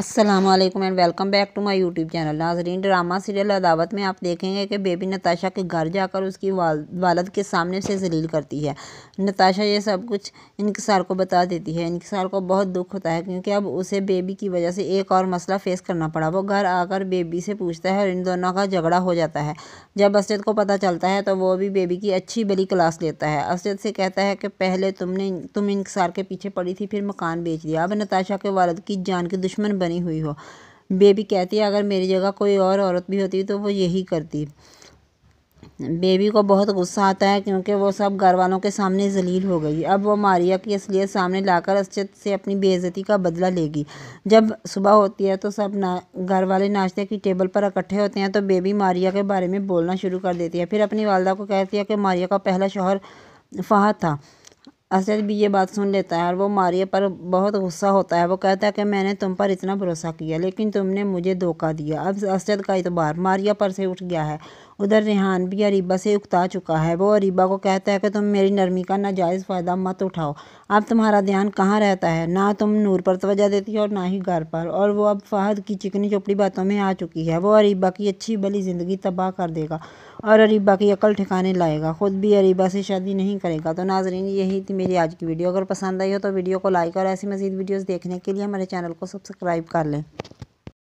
अस्सलाम वालेकुम and welcome back to my YouTube channel नाजरीन ड्रामा सीरियल अदावत में आप देखेंगे कि बेबी नताशा के घर जाकर उसकी वाल वालद के सामने से जलील करती है नताशा ये सब कुछ इनकसार को बता देती है इनकसार को बहुत दुख होता है क्योंकि अब उसे बेबी की वजह से एक और मसला फेस करना पड़ा वो घर आकर बेबी से पूछता है और इन दोनों का झगड़ा हो जाता है जब असद को पता चलता है तो वो भी बेबी की अच्छी बड़ी क्लास लेता है असद से कहता है कि पहले तुमने तुम इनकसार के पीछे पड़ी थी फिर मकान बेच दिया अब नताशा के वालद की जान के दुश्मन बहन बनी हुई हो बेबी कहती है अगर मेरी जगह कोई और औरत भी होती तो वो यही करती बेबी को बहुत गुस्सा आता है क्योंकि वो सब घर वालों के सामने जलील हो गई अब वो मारिया की असलियत सामने लाकर अस्त से अपनी बेइज्जती का बदला लेगी जब सुबह होती है तो सब ना घर वाले नाश्ते की टेबल पर इकट्ठे होते हैं तो बेबी मारिया के बारे में बोलना शुरू कर देती है फिर अपनी वालदा को कहती है कि मारिया का पहला शोहर फहद था असद भी ये बात सुन लेता है और वो मारिया पर बहुत गुस्सा होता है वो कहता है कि मैंने तुम पर इतना भरोसा किया लेकिन तुमने मुझे धोखा दिया अब असद का इतबार मारिया पर से उठ गया है उधर रेहान भी अरीबा से उकता चुका है वो अरीबा को कहता है कि तुम मेरी नरमी का नाजायज़ फ़ायदा मत उठाओ अब तुम्हारा ध्यान कहाँ रहता है ना तुम नूर पर तोजा देती हो और ना ही घर पर और वह अब फ़हद की चिकनी चोपड़ी बातों में आ चुकी है वो अरीबा की अच्छी भली ज़िंदगी तबाह कर देगा और अरीबा की अकल ठिकाने लाएगा ख़ुद भी अरीबा से शादी नहीं करेगा तो नाजरीन यही थी मेरी आज की वीडियो अगर पसंद आई हो तो वीडियो को लाइक और ऐसी मज़ीद वीडियोज़ देखने के लिए हमारे चैनल को सब्सक्राइब कर लें